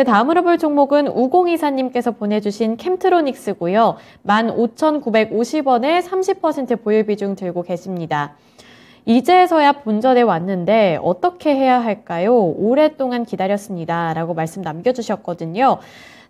그 다음으로 볼 종목은 우공이사님께서 보내주신 캠트로닉스고요. 15,950원에 30% 보유 비중 들고 계십니다. 이제서야 본전에 왔는데 어떻게 해야 할까요? 오랫동안 기다렸습니다. 라고 말씀 남겨주셨거든요.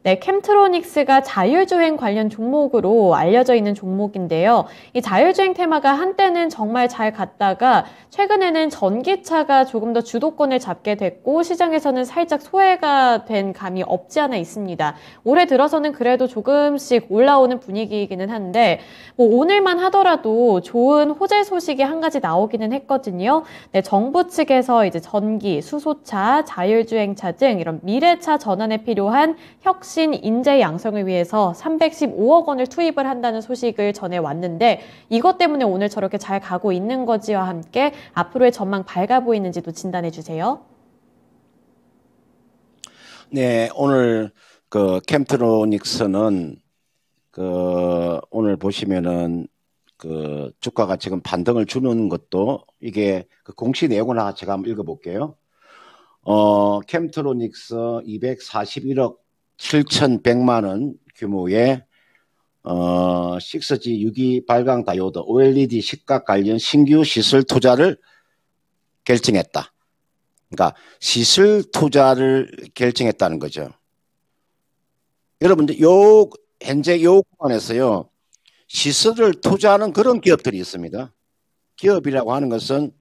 네, 캠트로닉스가 자율주행 관련 종목으로 알려져 있는 종목인데요. 이 자율주행 테마가 한때는 정말 잘 갔다가 최근에는 전기차가 조금 더 주도권을 잡게 됐고 시장에서는 살짝 소외가 된 감이 없지 않아 있습니다. 올해 들어서는 그래도 조금씩 올라오는 분위기이기는 한데 뭐 오늘만 하더라도 좋은 호재 소식이 한 가지 나오기는 했거든요. 네, 정부 측에서 이제 전기, 수소차, 자율주행차 등 이런 미래차 전환에 필요한 혁신 백신 인재 양성을 위해서 315억 원을 투입을 한다는 소식을 전해왔는데 이것 때문에 오늘 저렇게 잘 가고 있는 거지와 함께 앞으로의 전망 밝아 보이는지도 진단해 주세요. 네, 오늘 그 캠트로닉스는 그 오늘 보시면은 그 주가가 지금 반등을 주는 것도 이게 그 공시 내용을 하나 제가 한번 읽어볼게요. 어, 캠트로닉스 241억 7,100만 원 규모의 어, 6G 6기 발광 다이오드 OLED 식각 관련 신규 시설 투자를 결정했다. 그러니까 시설 투자를 결정했다는 거죠. 여러분들 요 현재 요 구간에서요 시설을 투자하는 그런 기업들이 있습니다. 기업이라고 하는 것은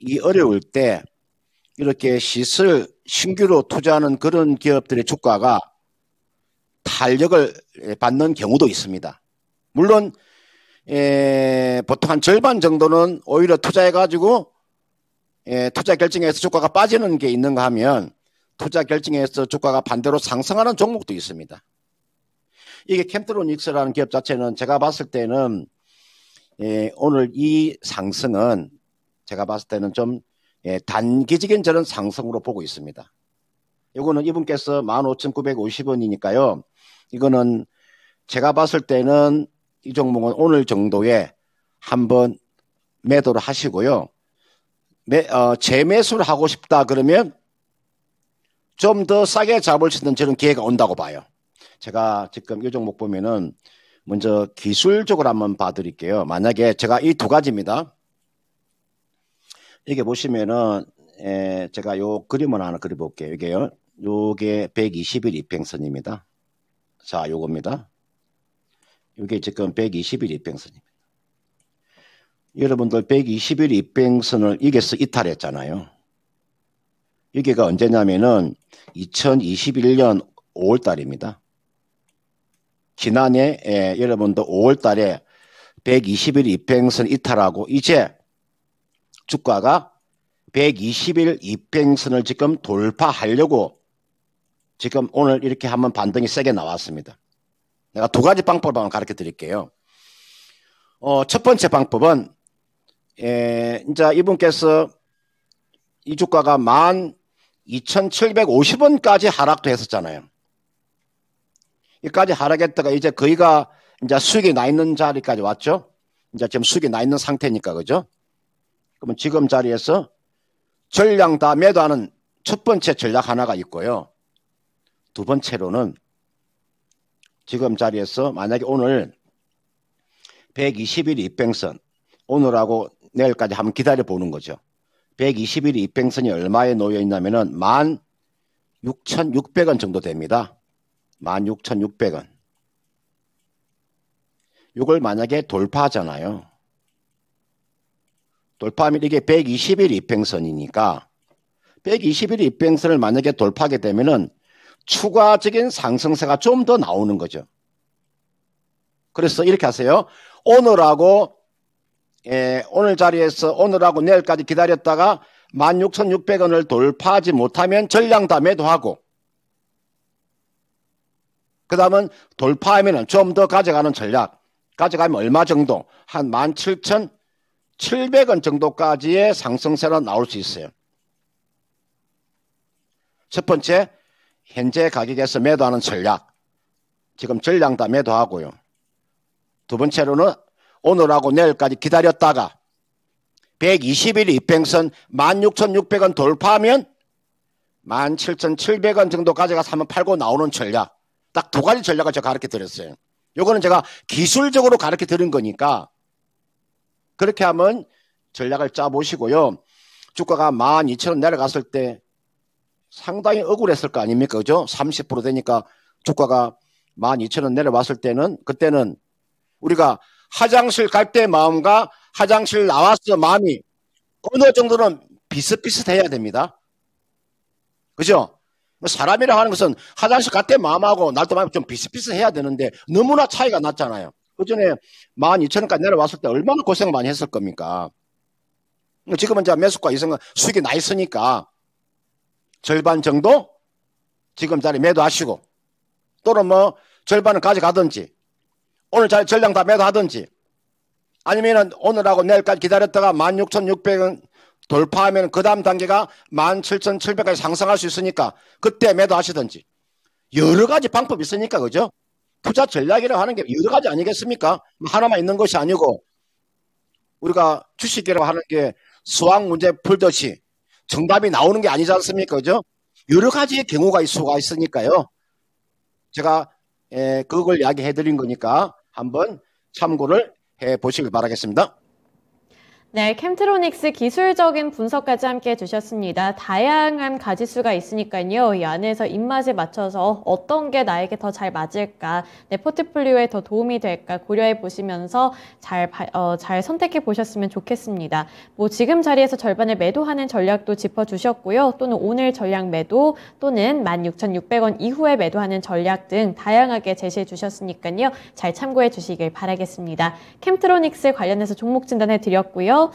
이 어려울 때 이렇게 시설 신규로 투자하는 그런 기업들의 주가가 탄력을 받는 경우도 있습니다. 물론 예, 보통 한 절반 정도는 오히려 투자해가지고 예, 투자 결정에서 주가가 빠지는 게 있는가 하면 투자 결정에서 주가가 반대로 상승하는 종목도 있습니다. 이게 캠트로닉스라는 기업 자체는 제가 봤을 때는 예, 오늘 이 상승은 제가 봤을 때는 좀 예, 단기적인 저런 상승으로 보고 있습니다. 이거는 이분께서 15,950원이니까요. 이거는 제가 봤을 때는 이 종목은 오늘 정도에 한번 매도를 하시고요. 매, 어, 재매수를 하고 싶다 그러면 좀 더 싸게 잡을 수 있는 저런 기회가 온다고 봐요. 제가 지금 이 종목 보면은 먼저 기술적으로 한번 봐드릴게요. 만약에 제가 이 두 가지입니다. 이게 보시면은 에, 예, 제가 요 그림을 하나 그려볼게요. 이게요. 요게 120일 이평선입니다. 자, 요겁니다. 이게 지금 1 2 0 입행선입니다. 여러분들 1 2 0 입행선을 이겨서 이탈했잖아요. 여기가 언제냐면은 2021년 5월 달입니다. 지난해 예, 여러분들 5월 달에 1 2 0 입행선 이탈하고 이제 주가가 1 2 0 입행선을 지금 돌파하려고 지금 오늘 이렇게 한번 반등이 세게 나왔습니다. 내가 두 가지 방법을 가르쳐 드릴게요. 어, 첫 번째 방법은, 예, 이제 이분께서 이 주가가 12,750원까지 하락도 했었잖아요. 여기까지 하락했다가 이제 거기가 이제 수익이 나 있는 자리까지 왔죠. 이제 지금 수익이 나 있는 상태니까 그죠? 그러면 지금 자리에서 전량 다 매도하는 첫 번째 전략 하나가 있고요. 두 번째로는 지금 자리에서 만약에 오늘 120일 입행선 오늘하고 내일까지 한번 기다려 보는 거죠. 120일 입행선이 얼마에 놓여 있냐면은 16,600원 정도 됩니다. 16,600원. 이걸 만약에 돌파하잖아요. 돌파하면 이게 120일 입행선이니까 120일 입행선을 만약에 돌파하게 되면은 추가적인 상승세가 좀 더 나오는 거죠. 그래서 이렇게 하세요. 오늘하고 예, 오늘 자리에서 오늘하고 내일까지 기다렸다가 16,600원을 돌파하지 못하면 전량 담 매도하고 그 다음은 돌파하면 좀 더 가져가는 전략 가져가면 얼마 정도 한 17,700원 정도까지의 상승세로 나올 수 있어요. 첫 번째 현재 가격에서 매도하는 전략. 지금 전량 다 매도하고요. 두 번째로는 오늘하고 내일까지 기다렸다가 120일 입행선 16,600원 돌파하면 17,700원 정도까지 가서 한번 팔고 나오는 전략. 딱 두 가지 전략을 제가 가르쳐 드렸어요. 요거는 제가 기술적으로 가르쳐 드린 거니까 그렇게 하면 전략을 짜보시고요. 주가가 12,000원 내려갔을 때 상당히 억울했을 거 아닙니까? 그죠? 30% 되니까 주가가 12,000원 내려왔을 때는 그때는 우리가 화장실 갈 때 마음과 화장실 나왔어 마음이 어느 정도는 비슷비슷해야 됩니다. 그죠? 사람이라고 하는 것은 화장실 갈 때 마음하고 날때 마음이 좀 비슷비슷해야 되는데 너무나 차이가 났잖아요. 그 전에 12,000원까지 내려왔을 때 얼마나 고생 많이 했을 겁니까? 지금은 이제 매수가 이성은 수익이 나 있으니까 절반 정도 지금 자리 매도하시고 또는 뭐 절반을 가져가든지 오늘 자리 전량 다 매도하든지 아니면은 오늘하고 내일까지 기다렸다가 16,600원 돌파하면 그 다음 단계가 17,700까지 상승할 수 있으니까 그때 매도하시든지 여러 가지 방법이 있으니까 그죠? 투자 전략이라고 하는 게 여러 가지 아니겠습니까? 뭐 하나만 있는 것이 아니고 우리가 주식이라고 하는 게 수학 문제 풀듯이 정답이 나오는 게 아니지 않습니까? 그죠? 여러 가지의 경우가 있을 수가 있으니까요. 제가 예, 그걸 이야기해 드린 거니까 한번 참고를 해 보시길 바라겠습니다. 네, 캠트로닉스 기술적인 분석까지 함께 해주셨습니다. 다양한 가지수가 있으니까요. 이 안에서 입맛에 맞춰서 어떤 게 나에게 더 잘 맞을까, 내 포트폴리오에 더 도움이 될까 고려해 보시면서 잘, 어, 잘 선택해 보셨으면 좋겠습니다. 뭐 지금 자리에서 절반을 매도하는 전략도 짚어주셨고요. 또는 오늘 전략 매도 또는 16,600원 이후에 매도하는 전략 등 다양하게 제시해 주셨으니까요. 잘 참고해 주시길 바라겠습니다. 캠트로닉스 관련해서 종목 진단해 드렸고요. well